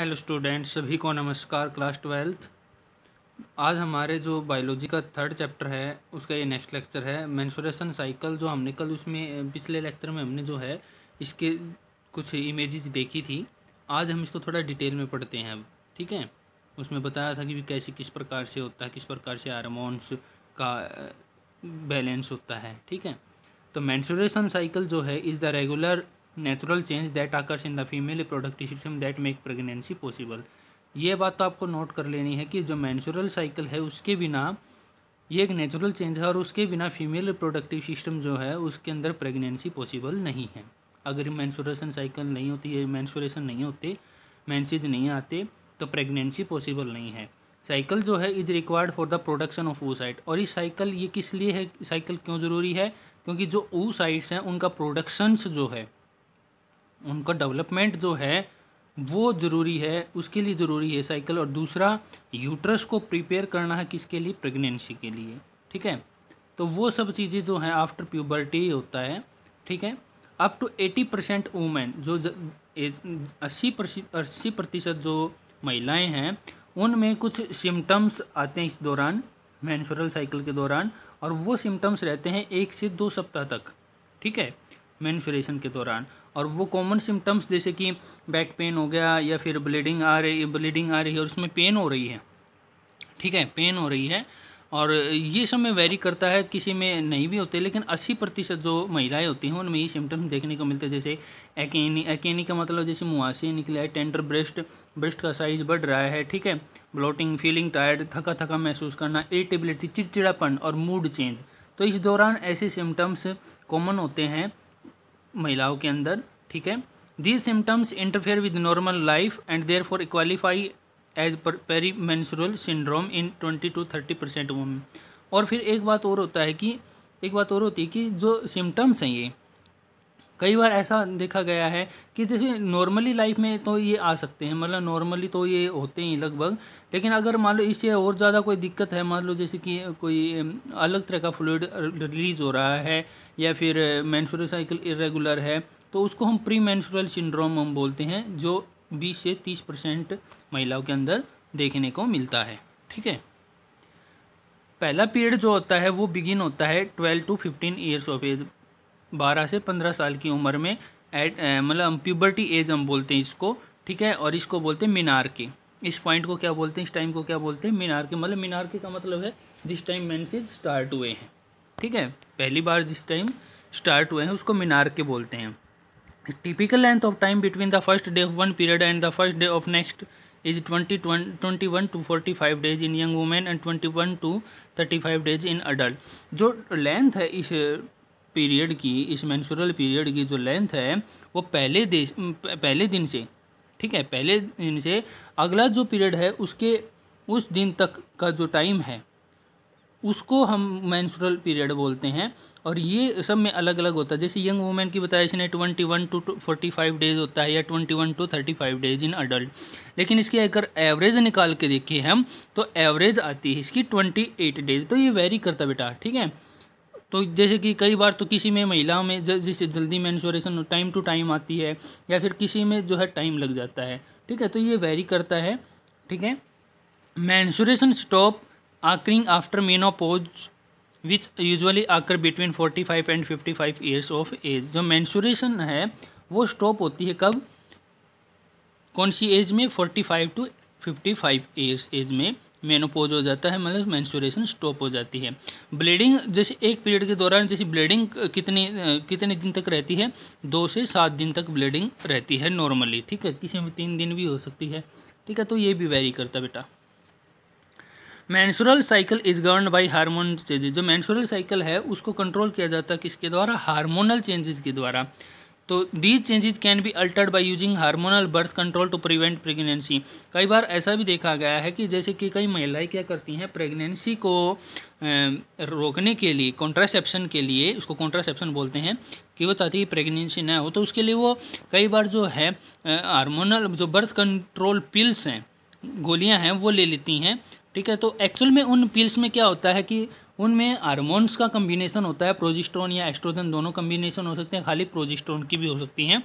hello student सभी को नमस्कार क्लास ट्वेल्थ आज हमारे जो बायोलॉजी का थर्ड चैप्टर है उसका ये नेक्स्ट लेक्चर है मैंसुरेशन साइकिल जो हमने कल उसमें पिछले लेक्चर में हमने जो है इसके कुछ इमेजेस देखी थी आज हम इसको थोड़ा डिटेल में पढ़ते हैं अब ठीक है उसमें बताया था कि कैसे किस प्रकार से होता है किस प्रकार से हारमोन्स का बैलेंस होता है ठीक है तो मैंसुरेशन साइकिल जो है is the regular natural change that occurs in the female productive system that make pregnancy possible ये बात तो आपको नोट कर लेनी है कि जो मैंसुरल साइकिल है उसके बिना ये एक नेचुरल चेंज है और उसके बिना फीमेल प्रोडक्टिव सिस्टम जो है उसके अंदर प्रेगनेंसी पॉसिबल नहीं है अगर मैंसुरेशन साइकिल नहीं होती है मैंसुरेशन नहीं होते मैंसेज नहीं आते तो प्रेगनेंसी पॉसिबल नहीं है साइकिल जो है is required for the production of site और ये साइकिल ये किस लिए है साइकिल क्यों ज़रूरी है क्योंकि जो साइट्स हैं उनका प्रोडक्शंस जो है उनका डेवलपमेंट जो है वो ज़रूरी है उसके लिए ज़रूरी है साइकिल और दूसरा यूट्रस को प्रिपेयर करना है किसके लिए प्रेगनेंसी के लिए ठीक है तो वो सब चीज़ें जो हैं आफ्टर प्यूबर्टी होता है ठीक है up to eighty percent women जो अस्सी अस्सी प्रतिशत जो महिलाएं हैं उनमें कुछ सिम्टम्स आते हैं इस दौरान मैंसुरल साइकिल के दौरान और वो सिम्टम्स रहते हैं एक से दो सप्ताह तक ठीक है मैंसुरेशन के दौरान और वो कॉमन सिम्टम्स जैसे कि बैक पेन हो गया या फिर ब्लीडिंग आ रही ब्लीडिंग आ रही है और उसमें पेन हो रही है ठीक है पेन हो रही है और ये सब में वेरी करता है किसी में नहीं भी होते लेकिन अस्सी प्रतिशत जो महिलाएं होती हैं उनमें ये सिम्टम्स देखने को मिलते हैं जैसे एकेनी एकेनी का मतलब जैसे मुहासे निकला है टेंडर ब्रेस्ट ब्रेस्ट का साइज बढ़ रहा है ठीक है ब्लोटिंग फीलिंग टायर्ड थका थका महसूस करना इरिटेबिलिटी चिड़चिड़ापन और मूड चेंज तो इस दौरान ऐसे सिम्टम्स कॉमन होते हैं महिलाओं के अंदर ठीक है these symptoms interfere with normal life and therefore qualify as premenstrual syndrome in twenty to thirty percent women और फिर एक बात और होता है कि एक बात और होती है कि जो सिम्टम्स हैं ये कई बार ऐसा देखा गया है कि जैसे नॉर्मली लाइफ में तो ये आ सकते हैं मतलब नॉर्मली तो ये होते ही लगभग लेकिन अगर मान लो इससे और ज़्यादा कोई दिक्कत है मान लो जैसे कि कोई अलग तरह का फ्लूड रिलीज़ हो रहा है या फिर मैंसुरल साइकिल इरेगुलर है तो उसको हम प्री मैंसुरल सिंड्रोम हम बोलते हैं जो बीस से तीस परसेंट महिलाओं के अंदर देखने को मिलता है ठीक है पहला पीरियड जो होता है वो बिगिन होता है twelve to fifteen years of age बारह से पंद्रह साल की उम्र में एट मतलब प्यूबर्टी एज हम बोलते हैं इसको ठीक है और इसको बोलते हैं मीनार की इस पॉइंट को क्या बोलते हैं इस टाइम को क्या बोलते हैं मीनार के मतलब मीनार के का मतलब है जिस टाइम मेंसेज स्टार्ट हुए हैं ठीक है पहली बार जिस टाइम स्टार्ट हुए हैं उसको मीनार के बोलते हैं typical length of time between the first day of one period and the first day of next is twenty twenty one to forty five days in young women and twenty one to thirty five days in adult जो length है इस period की इस menstrual period की जो length है वो पहले देश पहले दिन से ठीक है पहले दिन से अगला जो पीरियड है उसके उस दिन तक का जो टाइम है उसको हम मैंसुरल पीरियड बोलते हैं और ये सब में अलग अलग होता है जैसे यंग वूमेन की बताया इसने twenty one to forty five days होता है या twenty one to thirty five days in adult लेकिन इसकी अगर एवरेज निकाल के देखिए हम तो एवरेज आती है इसकी ट्वेंटी एट डेज तो ये वेरी करता बेटा ठीक है तो जैसे कि कई बार तो किसी में महिलाओं में जैसे जल्दी मैंसोरेशन टाइम टू टाइम आती है या फिर किसी में जो है टाइम लग जाता है ठीक है तो ये वेरी करता है ठीक है menstruation stop occurring after menopause which usually occur between forty five and fifty five years of age जो मैंसोरेशन है वो स्टॉप होती है कब कौन सी एज में forty five to fifty five years age में मेनोपोज हो जाता है मतलब मैंस्टोरेशन स्टॉप हो जाती है ब्लीडिंग जैसे एक पीरियड के दौरान जैसे ब्लीडिंग कितनी कितने दिन तक रहती है दो से सात दिन तक ब्लीडिंग रहती है नॉर्मली ठीक है किसी में तीन दिन भी हो सकती है ठीक है तो ये भी वेरी करता बेटा menstrual cycle is govern by hormone changes जो मैंसुरल साइकिल है उसको कंट्रोल किया जाता है किसके द्वारा हारमोनल चेंजेस के द्वारा तो these changes can be altered by using hormonal birth control to prevent pregnancy कई बार ऐसा भी देखा गया है कि जैसे कि कई महिलाएं क्या करती हैं प्रेगनेंसी को रोकने के लिए कॉन्ट्रासेप्शन के लिए उसको कॉन्ट्रासेप्शन बोलते हैं कि वो चाहती है प्रेगनेंसी ना हो तो उसके लिए वो कई बार जो है हारमोनल जो बर्थ कंट्रोल पिल्स हैं गोलियाँ हैं वो ले लेती हैं ठीक है तो एक्चुअल में उन पिल्स में क्या होता है कि उनमें हारमोन्स का कम्बिनेशन होता है प्रोजिस्ट्रॉन या एस्ट्रोजन दोनों कम्बिनेशन हो सकते हैं खाली प्रोजिस्ट्रॉन की भी हो सकती हैं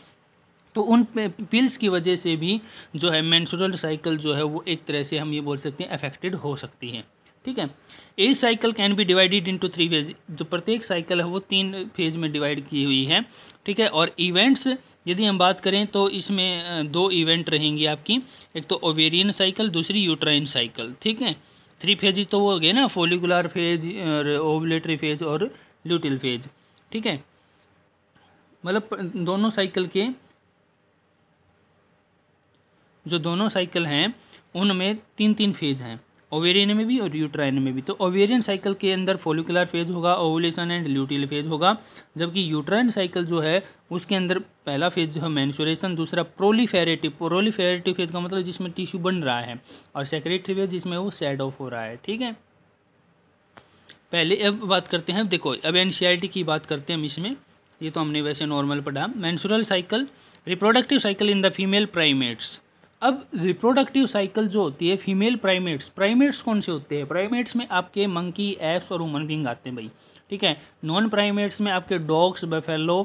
तो उन पिल्स की वजह से भी जो है मैंसुरल साइकिल जो है वो एक तरह से हम ये बोल सकते हैं अफेक्टेड हो सकती है ठीक है a cycle can be divided into three phase जो प्रत्येक साइकिल है वो तीन फेज में डिवाइड की हुई है ठीक है और इवेंट्स यदि हम बात करें तो इसमें दो इवेंट रहेंगी आपकी एक तो ओवेरियन साइकिल दूसरी यूट्राइन साइकिल ठीक है थ्री फेजेज तो वो हो गए ना फोलिकुलर फेज और ओवलेटरी फेज और ल्यूटिल फेज ठीक है मतलब दोनों साइकिल के जो दोनों साइकिल हैं उनमें तीन तीन फेज हैं ओवेरियन में भी और यूट्राइन में भी तो ओवेरियन साइकिल के अंदर फोलिकुलर फेज होगा ओवुलेशन एंड ल्यूटिल फेज होगा जबकि यूट्राइन साइकिल जो है उसके अंदर पहला फेज जो है मैंसुरेशन दूसरा प्रोलीफेरेटिव प्रोलीफेरेटिव फेज का मतलब जिसमें टिश्यू बन रहा है और सेक्रेटरी फेज जिसमें वो सेड ऑफ हो रहा है ठीक है पहले अब बात करते हैं देखो अब एन की बात करते हैं हम इसमें ये तो हमने वैसे नॉर्मल पढ़ा menstrual cycle reproductive cycle in the female primates अब रिप्रोडक्टिव साइकिल जो होती है फीमेल प्राइमेट्स प्राइमेट्स कौन से होते हैं प्राइमेट्स में आपके मंकी एप्स और वूमन बींग आते हैं भाई ठीक है नॉन प्राइमेट्स में आपके डॉग्स बफेलो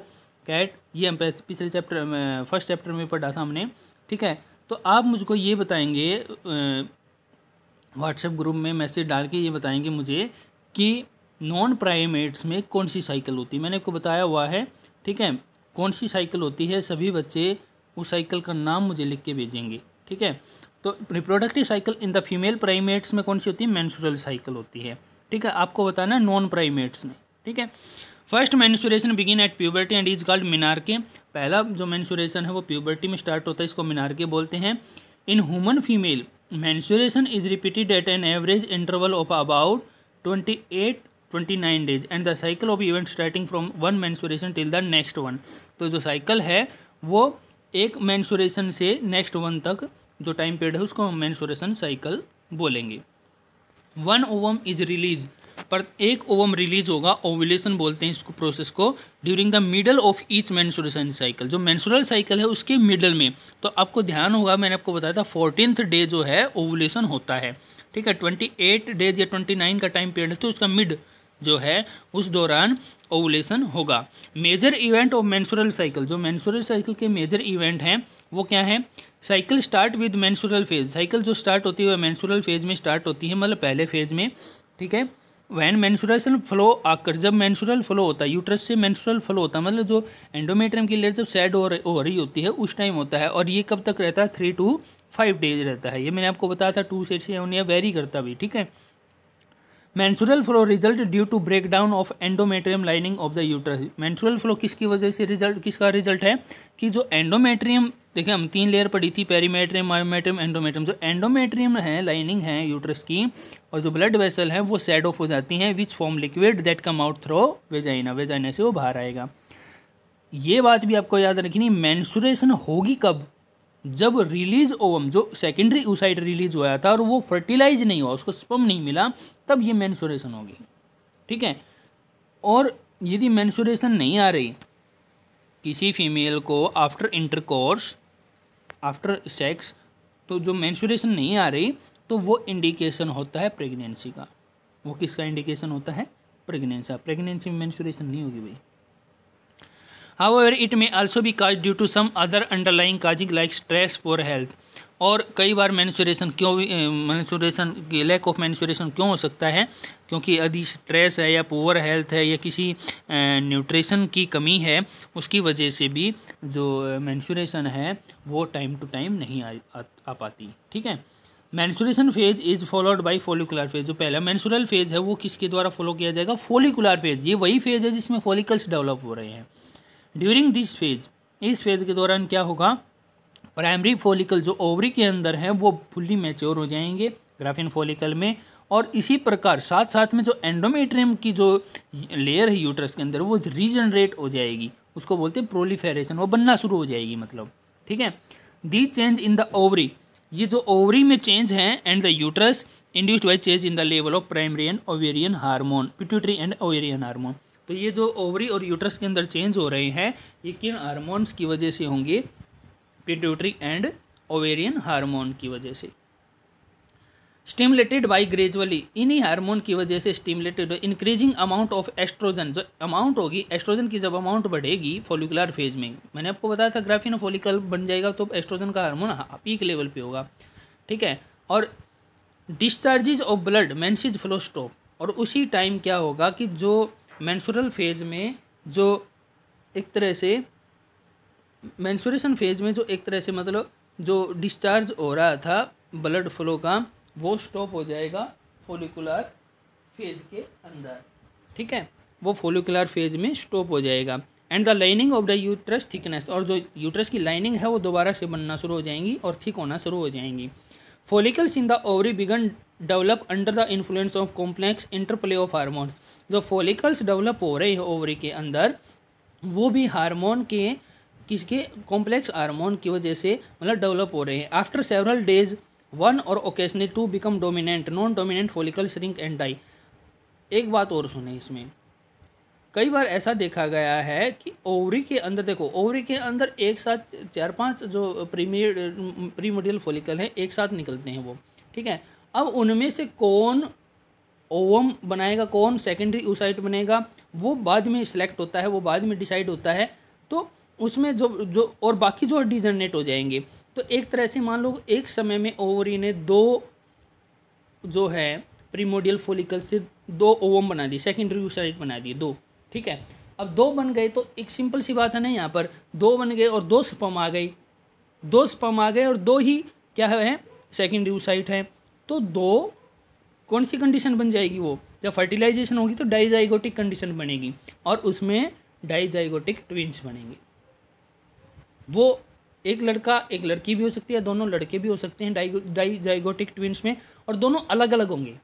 कैट ये हम पिछले चैप्टर में फर्स्ट चैप्टर में पढ़ा था हमने ठीक है तो आप मुझको ये बताएंगे व्हाट्सएप ग्रुप में मैसेज डाल के ये बताएंगे मुझे कि नॉन प्राइमेट्स में कौन सी साइकिल होती है मैंने आपको बताया हुआ है ठीक है कौन सी साइकिल होती है सभी बच्चे उस साइकिल का नाम मुझे लिख के भेजेंगे ठीक है तो reproductive cycle in the female primates में कौन सी होती है मैंसुरल साइकिल होती है ठीक है आपको बताना है नॉन प्राइमेट्स में ठीक है first menstruation begin at puberty and is called menarche पहला जो मैंसुरेशन है वो प्यूबर्टी में स्टार्ट होता है इसको मीनारके बोलते हैं in human female menstruation is repeated at an average interval of about twenty eight twenty nine days and the cycle of event starting from one menstruation till the next one तो जो cycle है वो एक mensuration से next one तक जो time period है उसको हम मैंसोरेशन साइकिल बोलेंगे वन ओवम इज रिलीज पर एक ओवम रिलीज होगा ओवुलेशन बोलते हैं इसको प्रोसेस को during the middle of each menstruation cycle जो मैंसुरल साइकिल है उसके मिडल में तो आपको ध्यान होगा मैंने आपको बताया था फोर्टीनथ डे जो है ओवुलेशन होता है ठीक है ट्वेंटी एट डेज या ट्वेंटी नाइन का टाइम पीरियड है तो उसका मिड जो है उस दौरान ओवुलेशन होगा major event of menstrual cycle जो मैंसुरल साइकिल के मेजर इवेंट हैं वो क्या है cycle start with menstrual phase cycle जो स्टार्ट होती है वह मैंसुरल फेज में स्टार्ट होती है मतलब पहले फेज में ठीक है वैन मैंसुरेशन फ्लो आकर जब मैंसुरल फ्लो होता है यूट्रस से मैंसुरल फ्लो होता है मतलब जो एंडोमेट्रियम की लेयर जब सैड हो रही हो रही होती है उस टाइम होता है और ये कब तक रहता है थ्री टू फाइव डेज रहता है ये मैंने आपको बताया था टू से सेवन या वेरी करता भी ठीक है menstrual flow result due to break down of endometrium lining of the uterus menstrual flow किसकी वजह से रिजल्ट किसका रिजल्ट है कि जो एंडोमेट्रियम देखिए हम तीन लेयर पढ़ी थी पेरीमेट्रियम मायोमेट्रियम एंडोमेट्रियम जो एंडोमेट्रियम है लाइनिंग है यूट्रस की और जो ब्लड वेसल है वो सेड ऑफ हो जाती हैं which form liquid that come out through vagina vagina से वो बाहर आएगा ये बात भी आपको याद रखनी मैंसुरेशन होगी कब जब रिलीज ओवम जो सेकेंडरी ओसाइड रिलीज होया था और वो फर्टिलाइज नहीं हुआ उसको स्पम नहीं मिला तब ये मैंसुरेशन होगी ठीक है और यदि मैंसुरेशन नहीं आ रही किसी फीमेल को आफ्टर इंटरकोर्स आफ्टर सेक्स तो जो मैंसुरेशन नहीं आ रही तो वो इंडिकेशन होता है प्रेगनेंसी का वो किसका इंडिकेशन होता है प्रेगनेंसी प्रेगनेंसी में मैंसुरेशन नहीं होगी भाई however it may also be caused due to some other underlying causing like stress poor health और कई बार मैनसुरेशन क्यों मैनसुरेशन लैक ऑफ मैनसुरेशन क्यों हो सकता है क्योंकि यदि स्ट्रेस है या पोअर हेल्थ है या किसी न्यूट्रिशन की कमी है उसकी वजह से भी जो मैंसुरेशन है वो टाइम टू टाइम नहीं आ, आ, आ पाती ठीक है menstruation phase is followed by follicular phase जो पहला मैंसुरल फेज है वो किसके द्वारा फॉलो किया जाएगा फोलिकुलर फेज ये वही फेज है जिसमें फॉलिकल्स डेवलप हो रहे हैं ड्यूरिंग दिस फेज इस फेज़ के दौरान क्या होगा प्राइमरी फोलिकल जो ओवरी के अंदर हैं वो फुल्ली मैच्योर हो जाएंगे ग्राफिन फोलिकल में और इसी प्रकार साथ साथ में जो एंडोमेट्रियम की जो लेयर है यूट्रस के अंदर वो रीजनरेट हो जाएगी उसको बोलते हैं प्रोलीफेरेशन वो बनना शुरू हो जाएगी मतलब ठीक है the change in the ovary ये जो ओवरी में चेंज है and the uterus induced by change in the level of primary and ovarian hormone pituitary and ovarian hormone तो ये जो ओवरी और यूट्रस के अंदर चेंज हो रहे हैं ये किन हारमोन्स की वजह से होंगे पिट्यूटरी एंड ओवेरियन हार्मोन की वजह से स्टिमुलेटेड बाई ग्रेजुअली इन्हीं हार्मोन की वजह से stimulated increasing amount of estrogen जो अमाउंट होगी एस्ट्रोजन की जब अमाउंट बढ़ेगी फोलिकुलर फेज में मैंने आपको बताया था ग्राफिन फोलिकल बन जाएगा तो एस्ट्रोजन का हार्मोन पीक लेवल पे होगा ठीक है और discharges of blood menses flow stop और उसी टाइम क्या होगा कि जो मैंसुरल फेज़ में जो एक तरह से मैंसुरेशन फेज़ में जो एक तरह से मतलब जो डिस्चार्ज हो रहा था ब्लड फ्लो का वो स्टॉप हो जाएगा फोलिकुलर फेज के अंदर ठीक है वो फोलिकुलर फेज में स्टॉप हो जाएगा and the lining of the uterus thickness और जो यूट्रस की लाइनिंग है वो दोबारा से बनना शुरू हो जाएंगी और थिक होना शुरू हो जाएंगी follicles in the ovary begin develop under the influence of complex interplay of hormone जो फॉलिकल्स डेवलप हो रहे हैं ओवरी के अंदर वो भी हारमोन के किसके कॉम्प्लेक्स हारमोन की वजह से मतलब डेवलप हो रहे हैं आफ्टर सेवरल डेज वन और occasionally two become dominant non dominant follicle shrink and die एक बात और सुने इसमें कई बार ऐसा देखा गया है कि ओवरी के अंदर देखो ओवरी के अंदर एक साथ चार पांच जो प्रीमियर प्रीमोडियल फॉलिकल हैं एक साथ निकलते हैं वो ठीक है अब उनमें से कौन ओवम बनाएगा कौन सेकेंडरी ओसाइट बनेगा वो बाद में सिलेक्ट होता है वो बाद में डिसाइड होता है तो उसमें जो जो और बाकी जो डिजनरेट हो जाएंगे तो एक तरह से मान लो एक समय में ओवरी ने दो जो है प्रीमोडियल फोलिकल से दो ओवम बना दिए सेकेंडरी ओसाइट बना दिए दो ठीक है अब दो बन गए तो एक सिंपल सी बात है ना यहाँ पर दो बन गए और दो स्पम आ गई दो स्पम आ गए और दो ही क्या है सेकेंडरी ओसाइट है तो दो कौन सी कंडीशन बन जाएगी वो जब फर्टिलाइजेशन होगी तो डाइजाइगोटिक कंडीशन बनेगी और उसमें डाइजाइगोटिक ट्विंस बनेंगे वो एक लड़का एक लड़की भी हो सकती है दोनों लड़के भी हो सकते हैं डाइजाइगोटिक ट्विंस में और दोनों अलग अलग होंगे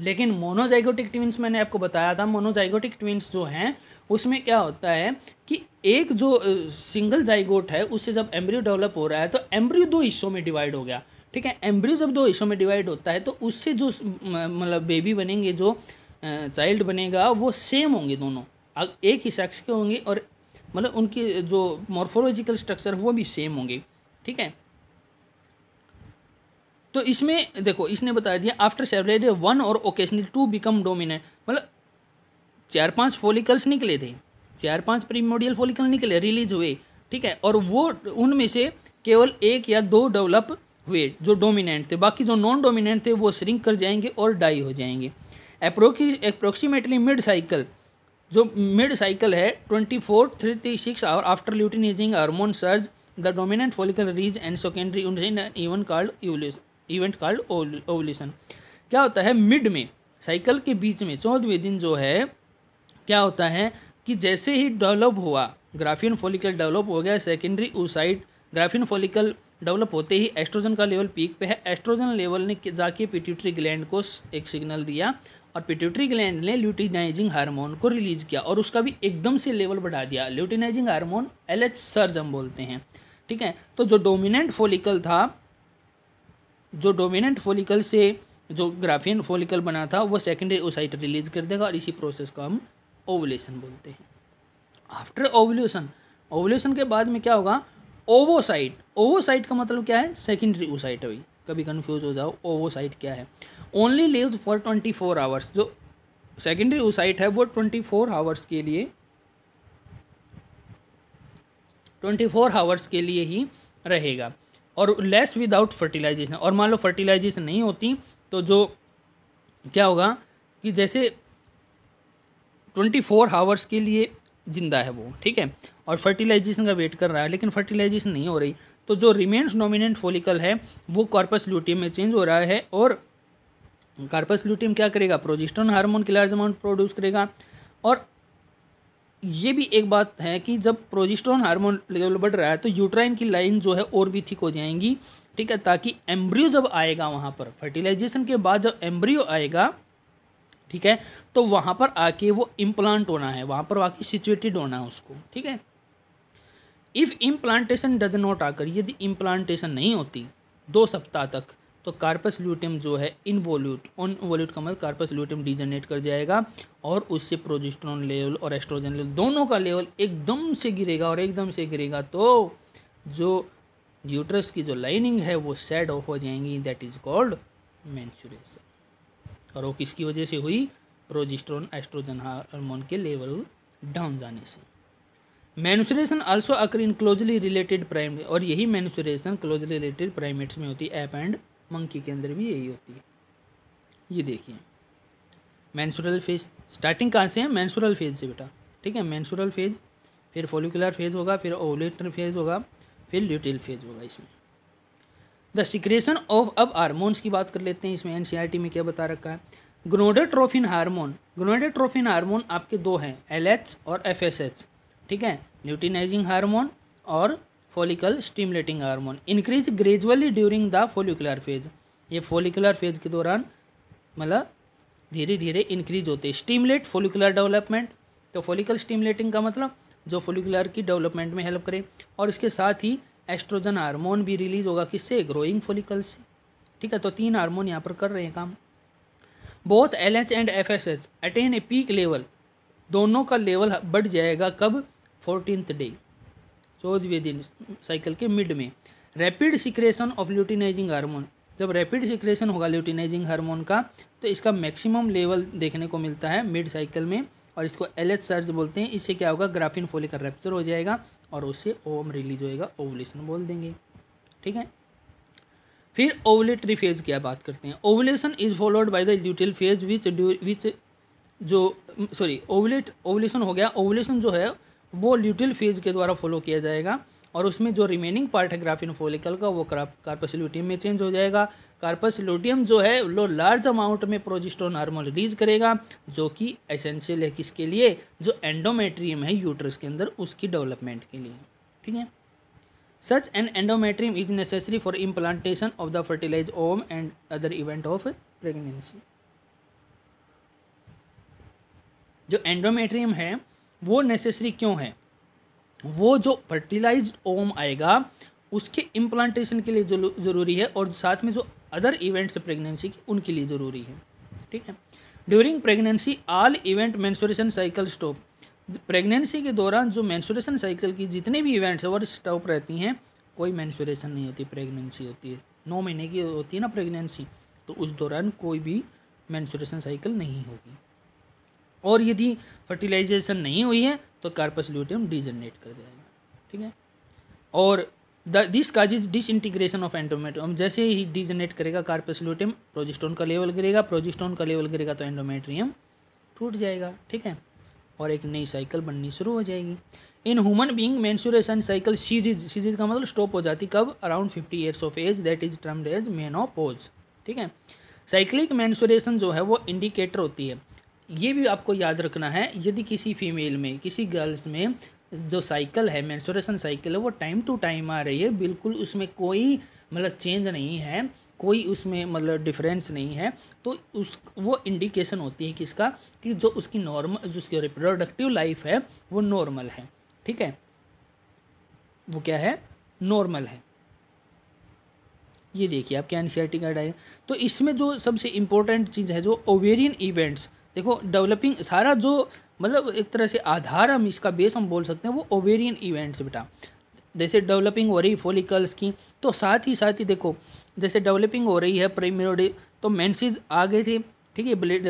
लेकिन मोनोजाइगोटिक ट्विंस मैंने आपको बताया था मोनोजाइगोटिक ट्विंस जो हैं उसमें क्या होता है कि एक जो सिंगल जाइगोट है उससे जब एम्ब्रियो डेवलप हो रहा है तो एम्ब्रियो दो हिस्सों में डिवाइड हो गया ठीक है एम्ब्रियो जब दो हिस्सों में डिवाइड होता है तो उससे जो मतलब बेबी बनेंगे जो चाइल्ड बनेगा वो सेम होंगे दोनों एक ही सेक्स के होंगे और मतलब उनके जो मॉर्फोलॉजिकल स्ट्रक्चर वो भी सेम होंगे ठीक है तो इसमें देखो इसने बता दिया आफ्टर सेवरेज वन और ओकेजनली टू बिकम डोमिनेंट मतलब चार पांच फोलिकल्स निकले थे चार पांच प्रीमोडियल फोलिकल निकले रिलीज हुए ठीक है और वो उनमें से केवल एक या दो डेवलप वेट जो डोमिनेंट थे बाकी जो नॉन डोमिनेंट थे वो श्रिंक कर जाएंगे और डाई हो जाएंगे अप्रोक्सीमेटली मिड साइकिल जो मिड साइकिल है twenty four thirty six hour after luteinizing hormone surge the dominant follicle rise and secondary even called event called ovulation क्या होता है मिड में साइकिल के बीच में चौदहवें दिन जो है क्या होता है कि जैसे ही डेवलप हुआ ग्राफियन फॉलिकल डेवलप हो गया secondary oocyte graafian follicle develop होते ही एस्ट्रोजन का लेवल पीक पे है एस्ट्रोजन लेवल ने जाके पिट्यूटरी ग्लैंड को एक सिग्नल दिया और पिट्यूटरी ग्लैंड ने ल्यूटिनाइजिंग हार्मोन को रिलीज किया और उसका भी एकदम से लेवल बढ़ा दिया luteinizing hormone L H surge हम बोलते हैं ठीक है तो जो डोमिनेंट फोलिकल था जो डोमिनेंट फोलिकल से जो ग्राफियन फोलिकल बना था वो सेकेंडरी ओसाइट रिलीज कर देगा और इसी प्रोसेस को हम ओवलेशन बोलते हैं आफ्टर ओवल्यूशन ओवल्यूशन के बाद में क्या होगा ओवोसाइट ओवोसाइट का मतलब क्या है सेकेंडरी ओसाइट अभी कभी कन्फ्यूज हो जाओ ओवोसाइट क्या है only lives for twenty four hours जो सेकेंडरी ओसाइट है वो ट्वेंटी फोर आवर्स के लिए ट्वेंटी फोर आवर्स के लिए ही रहेगा और लेस विदाउट फर्टिलाइजेशन और मान लो फर्टिलाइजेशन नहीं होती तो जो क्या होगा कि जैसे ट्वेंटी फोर आवर्स के लिए जिंदा है वो ठीक है और फर्टिलाइजेशन का वेट कर रहा है लेकिन फर्टिलाइजेशन नहीं हो रही तो जो रिमेन्स डोमिनेंट फोलिकल है वो कॉर्पस ल्यूटियम में चेंज हो रहा है और कार्पस ल्यूटियम क्या करेगा प्रोजिस्टोन हार्मोन के लार्ज अमाउंट प्रोड्यूस करेगा और ये भी एक बात है कि जब प्रोजिस्टोन हार्मोन लेवल बढ़ रहा है तो यूट्राइन की लाइन जो है और भी थिक हो जाएंगी ठीक है ताकि एम्ब्रियो जब आएगा वहाँ पर फर्टिलाइजेशन के बाद जब एम्ब्रियो आएगा ठीक है तो वहाँ पर आके वो इम्प्लांट होना है वहाँ पर आके सिचुएटेड होना है उसको ठीक है इफ़ इम्प्लांटेशन डज नॉट आकर यदि इम्प्लांटेशन नहीं होती दो सप्ताह तक तो कार्पस ल्यूटियम जो है इनवोल्यूट ऑन वोल्यूट का मतलब कार्पस ल्यूटियम डिजनरेट कर जाएगा और उससे प्रोजिस्ट्रॉन लेवल और एस्ट्रोजन लेवल दोनों का लेवल एकदम से गिरेगा और एकदम से गिरेगा तो जो यूट्रस की जो लाइनिंग है वो सेड ऑफ हो जाएंगी दैट इज़ कॉल्ड मैंसुरेशन और वो किसकी वजह से हुई प्रोजिस्ट्रोन एस्ट्रोजन हार्मोन के लेवल डाउन जाने से menstruation also occur in closely related prime और यही मैनुसरेशन क्लोजली रिलेटेड प्राइमेट्स में होती है ऐप एंड मंकी के अंदर भी यही होती है ये देखिए मैंसुरल फेज स्टार्टिंग कहाँ से है मैंसुरल फेज से बेटा ठीक है मैंसुरल फेज फिर फोलिकुलर फेज होगा फिर ओवलेटर फेज होगा फिर ल्यूटिल फेज होगा इसमें द सिक्रेशन ऑफ अब हारमोन्स की बात कर लेते हैं इसमें एन e में क्या बता रखा है ग्रोडेट्रोफिन हार्मोन ग्रोडेट्रोफिन हार्मोन आपके दो हैं एल और एफ ठीक है न्यूटिनाइजिंग हार्मोन और follicle stimulating hormone increase gradually during the follicular phase ये फोलिकुलर फेज के दौरान मतलब धीरे धीरे इंक्रीज होते हैं स्टिमुलेट फोलिकुलर डेवलपमेंट तो फोलिकल स्टिमुलेटिंग का मतलब जो फोलिकुलर की डेवलपमेंट में हेल्प करे और इसके साथ ही एस्ट्रोजन हार्मोन भी रिलीज होगा किससे ग्रोइंग फोलिकल से ठीक है तो तीन हार्मोन यहाँ पर कर रहे हैं काम both L H and F S H attain a peak level दोनों का लेवल बढ़ जाएगा कब फोर्टीनथ डे चौदहवें दिन साइकिल के मिड में rapid secretion of luteinizing hormone जब रैपिड सिक्रेशन होगा ल्यूटिनाइजिंग हार्मोन का तो इसका मैक्सिमम लेवल देखने को मिलता है मिड साइकिल में और इसको एल एच सर्ज बोलते हैं इससे क्या होगा ग्राफिन फोलिकल रैप्चर हो जाएगा और उसे ओम रिलीज होएगा ओवलेशन बोल देंगे ठीक है फिर ओवलेटरी फेज क्या बात करते हैं ovulation is followed by the luteal phase which which जो सॉरी ओवलेट ओवलेशन हो गया ओवलेशन जो है वो ल्यूटियल फेज के द्वारा फॉलो किया जाएगा और उसमें जो रिमेनिंग पार्ट है ग्राफिन फोलिकल का वो कार्पसल्यूटियम में चेंज हो जाएगा कार्पसल्यूटियम जो है वो लार्ज अमाउंट में प्रोजिस्टोन हार्मोन रिलीज करेगा जो कि एसेंशियल है किसके लिए जो एंडोमेट्रियम है यूट्रस के अंदर उसकी डेवलपमेंट के लिए ठीक है such an endometrium is necessary for implantation of the fertilize ovum and other event of pregnancy जो एंडोमेट्रियम है वो नेसेसरी क्यों है वो जो फर्टिलाइज ओम आएगा उसके इम्प्लांटेशन के लिए ज़रूरी है और साथ में जो अदर इवेंट्स प्रेगनेंसी की उनके लिए ज़रूरी है ठीक है during pregnancy all event menstruation cycle stop pregnancy के दौरान जो मैंसुरेशन साइकिल की जितने भी इवेंट्स है वो स्टॉप रहती हैं कोई मैंसुरेशन नहीं होती प्रेगनेंसी होती है नौ महीने की होती है ना प्रेगनेंसी तो उस दौरान कोई भी मैंसुरेशन साइकिल नहीं होगी और यदि फर्टिलाइजेशन नहीं हुई है तो ल्यूटियम डिजनरेट कर जाएगा ठीक है और the this causes disintegration of endometrium जैसे ही डिजनरेट करेगा ल्यूटियम प्रोजिस्टोन का लेवल गिरेगा प्रोजिस्टोन का लेवल गिरेगा तो एंडोमेट्रियम टूट जाएगा ठीक है और एक नई साइकिल बननी शुरू हो जाएगी in human being menstruation cycle ceases ceases का मतलब स्टॉप हो जाती कब around fifty years of age that is termed as pause ठीक है साइक्लिक मैंसुरेशन जो है वो इंडिकेटर होती है ये भी आपको याद रखना है यदि किसी फीमेल में किसी गर्ल्स में जो साइकिल है मैंसोरेसन साइकिल है वो टाइम टू टाइम आ रही है बिल्कुल उसमें कोई मतलब चेंज नहीं है कोई उसमें मतलब डिफरेंस नहीं है तो उस वो इंडिकेशन होती है किसका कि जो उसकी नॉर्मल जो उसकी रिप्रोडक्टिव लाइफ है वो नॉर्मल है ठीक है वो क्या है नॉर्मल है ये देखिए आपके एन सी का डायग्राम तो इसमें जो सबसे इम्पोर्टेंट चीज़ है जो ओवेरियन इवेंट्स देखो डेवलपिंग सारा जो मतलब एक तरह से आधार हम इसका बेस हम बोल सकते हैं वो ओवेरियन इवेंट्स बेटा जैसे डेवलपिंग हो रही फोलिकल्स की तो साथ ही साथ ही देखो जैसे डेवलपिंग हो रही है प्राइमरी तो मेंसेज आ गए थे ठीक है ब्लेड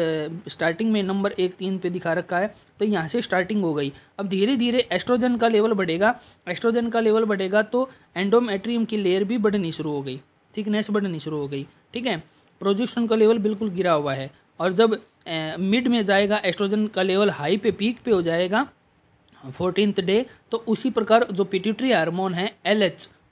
स्टार्टिंग में नंबर एक तीन पे दिखा रखा है तो यहाँ से स्टार्टिंग हो गई अब धीरे धीरे एस्ट्रोजन का लेवल बढ़ेगा एस्ट्रोजन का लेवल बढ़ेगा तो एंडोमेट्रियम की लेयर भी बढ़नी शुरू हो गई थिकनेस बढ़नी शुरू हो गई ठीक है प्रोजेस्ट्रॉन का लेवल बिल्कुल गिरा हुआ है और जब मिड में जाएगा एस्ट्रोजन का लेवल हाई पे पीक पे हो जाएगा फोर्टीनथ डे तो उसी प्रकार जो पिट्यूटरी हार्मोन है एल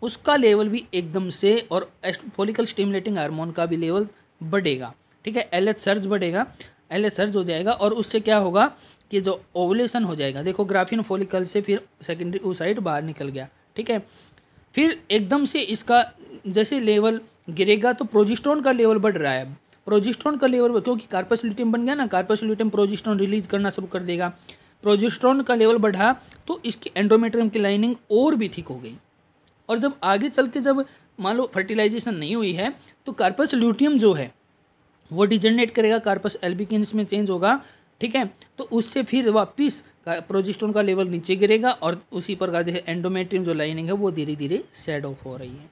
उसका लेवल भी एकदम से और फोलिकल स्टिमुलेटिंग हार्मोन का भी लेवल बढ़ेगा ठीक है एल सर्ज बढ़ेगा एल सर्ज हो जाएगा और उससे क्या होगा कि जो ओवलेशन हो जाएगा देखो ग्राफिन फोलिकल से फिर सेकेंडरी साइड बाहर निकल गया ठीक है फिर एकदम से इसका जैसे लेवल गिरेगा तो प्रोजिस्ट्रॉन का लेवल बढ़ रहा है प्रोजिस्ट्रॉन का लेवल क्योंकि कार्पस ल्यूटियम बन गया ना कार्पस ल्यूटियम प्रोजिस्ट्रॉन रिलीज करना शुरू कर देगा प्रोजिस्ट्रॉन का लेवल बढ़ा तो इसकी एंडोमेट्रियम की लाइनिंग और भी थिक हो गई और जब आगे चल के जब मान लो फर्टिलाइजेशन नहीं हुई है तो कार्पस ल्यूटियम जो है वो डिजनरेट करेगा कार्पस एल्बिकिन्स में चेंज होगा ठीक है तो उससे फिर वापिस प्रोजिस्ट्रॉन का लेवल नीचे गिरेगा और उसी प्रकार जैसे एंडोमेट्रियम जो लाइनिंग है वो धीरे धीरे सेड ऑफ हो रही है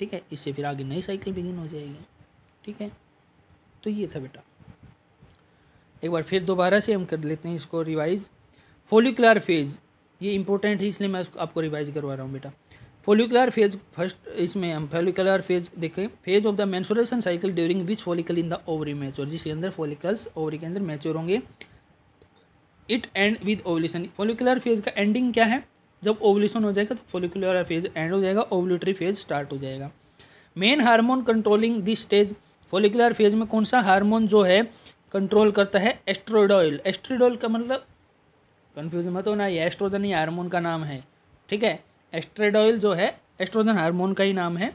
ठीक है इससे फिर आगे नई साइकिल बिगिन हो जाएगी ठीक है तो ये था बेटा एक बार फिर दोबारा से हम कर लेते हैं इसको रिवाइज फोलिकुलर फेज ये इंपॉर्टेंट है इसलिए मैं आपको रिवाइज करवा रहा हूँ बेटा फोलिकुलर फेज फर्स्ट इसमें हम फोलिकुलर फेज देखें phase of the menstruation cycle during which follicle in the ovary mature जिसके अंदर फोलिकल्स ओवरी के अंदर मैच्योर होंगे it end with ovulation follicular phase का एंडिंग क्या है जब ओवलेशन हो जाएगा तो फोलिकुलर फेज एंड हो जाएगा ओवलेटरी फेज स्टार्ट हो जाएगा main hormone controlling this stage follicular phase में कौन सा हार्मोन जो है कंट्रोल करता है एस्ट्रोडोल एस्ट्रोडोल का मतलब कन्फ्यूज मत होना ये एस्ट्रोजन ही हार्मोन का नाम है ठीक है एस्ट्रेडोइल जो है एस्ट्रोजन हार्मोन का ही नाम है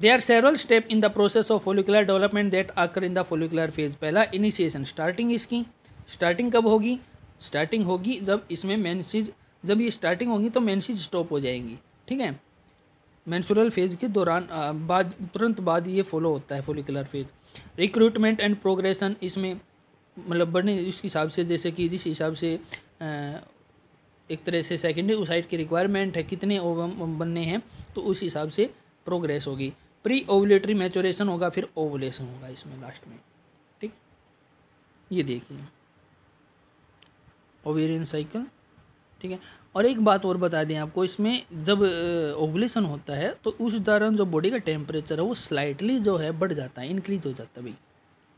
there are several step in the process of follicular development that occur in the follicular phase पहला इनिशिएशन स्टार्टिंग इसकी स्टार्टिंग कब होगी स्टार्टिंग होगी जब इसमें मेनसीज जब ये स्टार्टिंग होगी तो मेनसीज स्टॉप हो जाएंगी ठीक है मैंसुरल फेज़ के दौरान बाद तुरंत बाद ये फॉलो होता है follicular phase recruitment and progression इसमें मतलब बढ़ने इस हिसाब से जैसे कि जिस हिसाब से एक तरह से सेकेंडरी ओसाइट की रिक्वायरमेंट है कितने ओवम बनने हैं तो उस हिसाब से प्रोग्रेस होगी प्री ओवलेटरी मैचोरेशन होगा फिर ओवलेशन होगा इसमें लास्ट में ठीक ये देखिए ओवेरियन साइकिल ठीक है और एक बात और बता दें आपको इसमें जब ओवलेशन होता है तो उस दौरान जो बॉडी का टेम्परेचर है वो स्लाइटली जो है बढ़ जाता है इंक्रीज हो जाता है भाई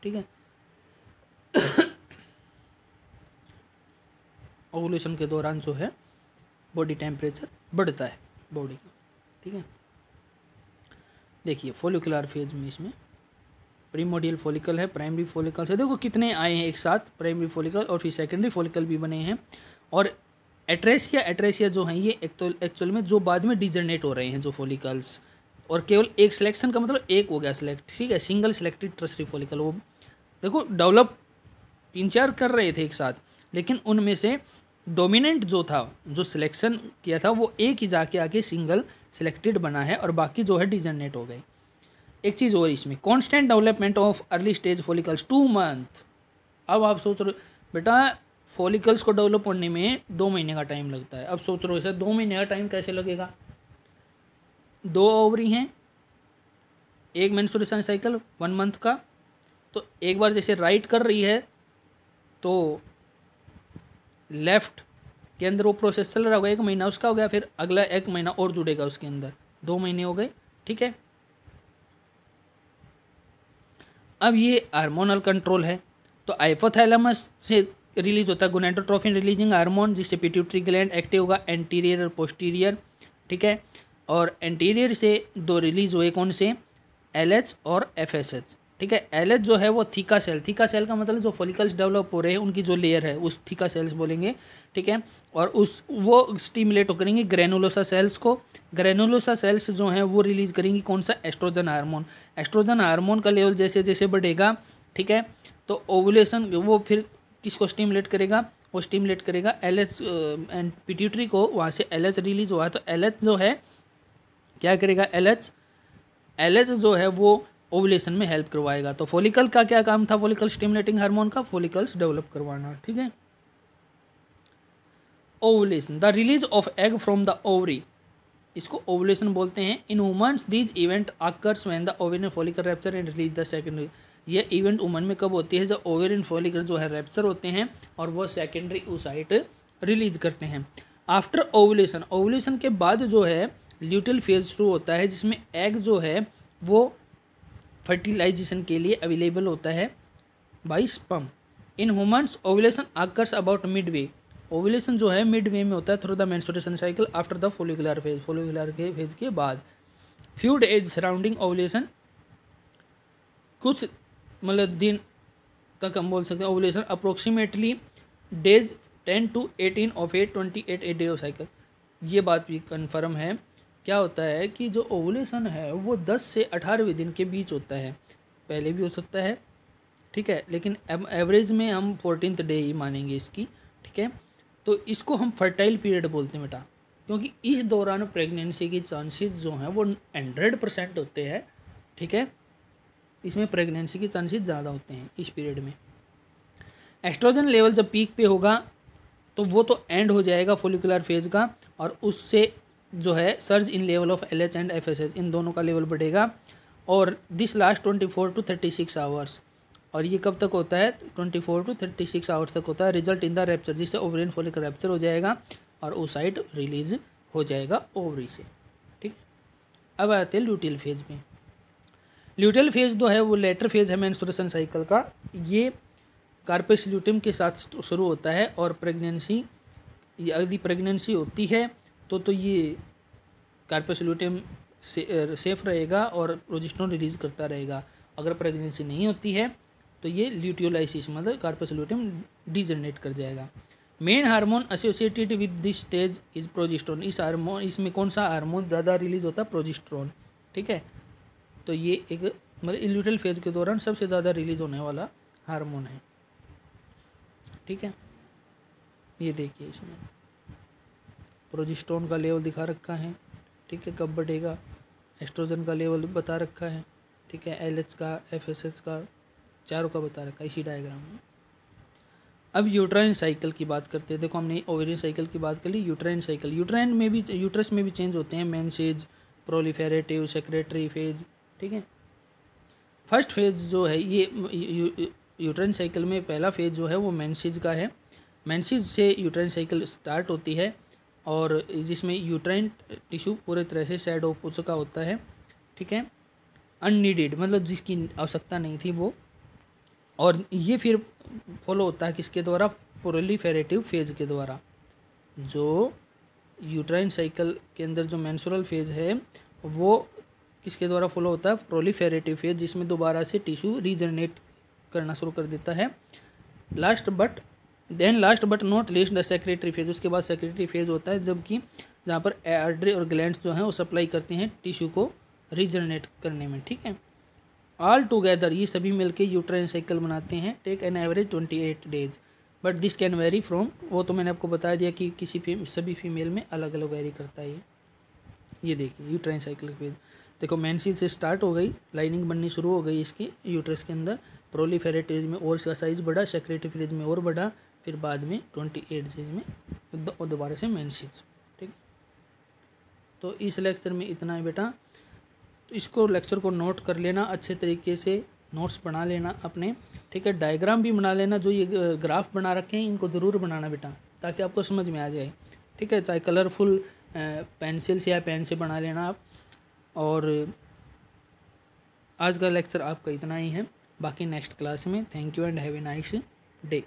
ठीक है ओवलेशन के दौरान जो है बॉडी टेम्परेचर बढ़ता है बॉडी का ठीक है देखिए फोलिकुलर फेज में इसमें प्रीमोडियल फोलिकल है प्राइमरी फोलिकल से देखो कितने आए हैं एक साथ प्राइमरी फोलिकल और फिर सेकेंडरी फोलिकल भी बने हैं और एट्रेसिया एट्रेसिया जो हैं ये एक्चुअल में जो बाद में डिजनरेट हो रहे हैं जो फोलिकल्स और केवल एक सिलेक्शन का मतलब एक हो गया सिलेक्ट ठीक है सिंगल सिलेक्टेड ट्रस्टी फोलिकल वो देखो डेवलप तीन चार कर रहे थे एक साथ लेकिन उनमें से डोमिनेंट जो था जो सिलेक्शन किया था वो एक ही जाके आके सिंगल सिलेक्टेड बना है और बाकी जो है डिजनरेट हो गए एक चीज़ और इसमें constant development of early stage follicles to month अब आप सोच रहे बेटा फॉलिकल्स को डेवलप होने में दो महीने का टाइम लगता है अब सोच रहे हो सर दो महीने का टाइम कैसे लगेगा दो ओवरी हैं एक मैंसुरेशन साइकिल वन मंथ का तो एक बार जैसे राइट कर रही है तो लेफ्ट के अंदर वो प्रोसेस चल रहा होगा एक महीना उसका हो गया फिर अगला एक महीना और जुड़ेगा उसके अंदर दो महीने हो गए ठीक है अब ये हार्मोनल कंट्रोल है तो आइफोथैलमस से रिलीज होता है गोनेटोट्रोफिन रिलीजिंग हार्मोन जिससे पिट्यूटरी ग्लैंड एक्टिव होगा एंटीरियर और पोस्टीरियर ठीक है और एंटीरियर से दो रिलीज हुए कौन से एल और एफ ठीक है एल जो है वो थीका सेल थीका सेल का मतलब जो फॉलिकल्स डेवलप हो रहे हैं उनकी जो लेयर है उस थीका सेल्स बोलेंगे ठीक है और उस वो स्टिमुलेट करेंगे ग्रेनुलोसा सेल्स को ग्रेनुलोसा सेल्स जो हैं वो रिलीज करेंगी कौन सा एस्ट्रोजन हार्मोन एस्ट्रोजन हार्मोन का लेवल जैसे जैसे बढ़ेगा ठीक है तो ओवुलेशन वो फिर किसको स्टिमुलेट करेगा वो स्टिमुलेट करेगा एल एच एंड पिट्यूटरी को वहाँ से एल एच रिलीज हुआ तो एल एच जो है क्या करेगा एल एच एल एच जो है वो ओवलेशन में हेल्प करवाएगा तो फोलिकल का क्या काम था फोलिकल स्टिमुलेटिंग हार्मोन का फोलिकल्स डेवलप करवाना ठीक है ovulation the release of egg from the ovary इसको ओवलेशन बोलते हैं in women's these event occurs when the ovarian follicle rupture and release the secondary ये इवेंट उमन में कब होती है जब ओवर इन फॉलिकर जो है रेप्चर होते हैं और वह सेकेंडरी ओसाइट रिलीज करते हैं आफ्टर ओवलेशन ओवलेशन के बाद जो है ल्यूटल फेज शुरू होता है जिसमें एग जो है वो फर्टिलाइजेशन के लिए अवेलेबल होता है by sperm in humans ovulation occurs about mid way ओवलेशन जो है मिड वे में होता है through the menstruation cycle after the follicular phase follicular के फेज के बाद फ्यूड एज सराउंडिंग ओवलेशन कुछ मतलब दिन का कम बोल सकते हैं ovulation approximately days ten to eighteen of eight twenty eight a day of cycle ये बात भी कन्फर्म है क्या होता है कि जो ओवलेशन है वो दस से अठारहवें दिन के बीच होता है पहले भी हो सकता है ठीक है लेकिन एवरेज में हम फोर्टीन डे ही मानेंगे इसकी ठीक है तो इसको हम फर्टाइल पीरियड बोलते हैं बेटा क्योंकि इस दौरान प्रेगनेंसी की चांसेस जो हैं वो हंड्रेड परसेंट होते हैं ठीक है इसमें प्रेगनेंसी के चांसेस ज़्यादा होते हैं इस पीरियड में एस्ट्रोजन लेवल जब पीक पे होगा तो वो तो एंड हो जाएगा फोलिकुलर फेज का और उससे जो है surge in level of L H and F S S in दोनों का लेवल बढ़ेगा और this last twenty four to thirty six hours और ये कब तक होता है twenty four to thirty six hours तक होता है रिजल्ट इन द रैप्चर जिससे ओवरिन फोलिक रैप्चर हो जाएगा और ओ साइड रिलीज हो जाएगा ओवरी से ठीक अब आते हैं ल्यूटिल फेज में ल्यूटल फेज़ जो है वो लेटर फेज़ है मैंसुरेशन साइकिल का ये कार्पेस ल्यूटम के साथ शुरू होता है और प्रेगनेंसी यदि प्रेगनेंसी होती है तो तो ये कार्पेस ल्यूटम से, सेफ रहेगा और प्रोजिस्ट्रोन रिलीज करता रहेगा अगर प्रेगनेंसी नहीं होती है तो ये ल्यूटियोलाइसिस मतलब कार्पेस ल्यूटम डिजनरेट कर जाएगा main hormone associated with this stage is progesterone इस हारमोन इसमें कौन सा हारमोन ज़्यादा रिलीज होता है प्रोजिस्ट्रोन ठीक है तो ये एक मतलब इल्यूटल फेज के दौरान सबसे ज़्यादा रिलीज होने वाला हार्मोन है ठीक है ये देखिए इसमें प्रोजिस्टोन का लेवल दिखा रखा है ठीक है कब बढ़ेगा एस्ट्रोजन का लेवल बता रखा है ठीक है एल का एफ का चारों का बता रखा है इसी डायग्राम में अब यूट्राइन साइकिल की बात करते हैं देखो हमने ओवेरियन साइकिल की बात कर ली यूट्राइन साइकिल यूट्राइन में भी यूट्रस में भी चेंज होते हैं मैनसेज प्रोलीफेरेटिव सेक्रेटरी फेज ठीक है फर्स्ट फेज़ जो है ये यूट्रन साइकिल में पहला फेज़ जो है वो मैंसिज का है मैंसिस से यूट्रेन साइकिल स्टार्ट होती है और जिसमें यूट्राइन टिश्यू पूरे तरह से सेड ऑफ हो चुका होता है ठीक है अननीडेड मतलब जिसकी आवश्यकता नहीं थी वो और ये फिर फॉलो होता है किसके द्वारा पोरलीफेरेटिव फेज के द्वारा जो यूट्राइन साइकिल के अंदर जो मैंसुरल फेज है वो किसके द्वारा फॉलो होता है प्रोलीफेरेटिव फेज जिसमें दोबारा से टिश्यू रीजनरेट करना शुरू कर देता है last but then last but not least the secretory phase उसके बाद सेक्रेटरी फेज होता है जबकि जहाँ पर एड्री और ग्लैंड जो हैं वो सप्लाई करते हैं टिश्यू को रीजनरेट करने में ठीक है ऑल टुगेदर ये सभी मिलके यूट्राइन साइकिल बनाते हैं take an average twenty eight days but this can vary from वो तो मैंने आपको बता दिया कि किसी फीम, सभी फीमेल में अलग अलग वेरी करता है ये देखिए यूट्राइन साइकिल फेज देखो मेन से स्टार्ट हो गई लाइनिंग बननी शुरू हो गई इसकी यूट्रस के अंदर प्रोलीफेरेट एज में और इसका साइज बढ़ा सेक्रेटिव एज में और बढ़ा फिर बाद में ट्वेंटी एट डेज में और दोबारा से मेन ठीक तो इस लेक्चर में इतना है बेटा तो इसको लेक्चर को नोट कर लेना अच्छे तरीके से नोट्स बना लेना अपने ठीक है डायग्राम भी बना लेना जो ये ग्राफ बना रखे हैं इनको ज़रूर बनाना बेटा ताकि आपको समझ में आ जाए ठीक है चाहे कलरफुल पेंसिल से या पेन से बना लेना आप और आज का लेक्चर आपका इतना ही है बाकी नेक्स्ट क्लास में thank you and have a nice day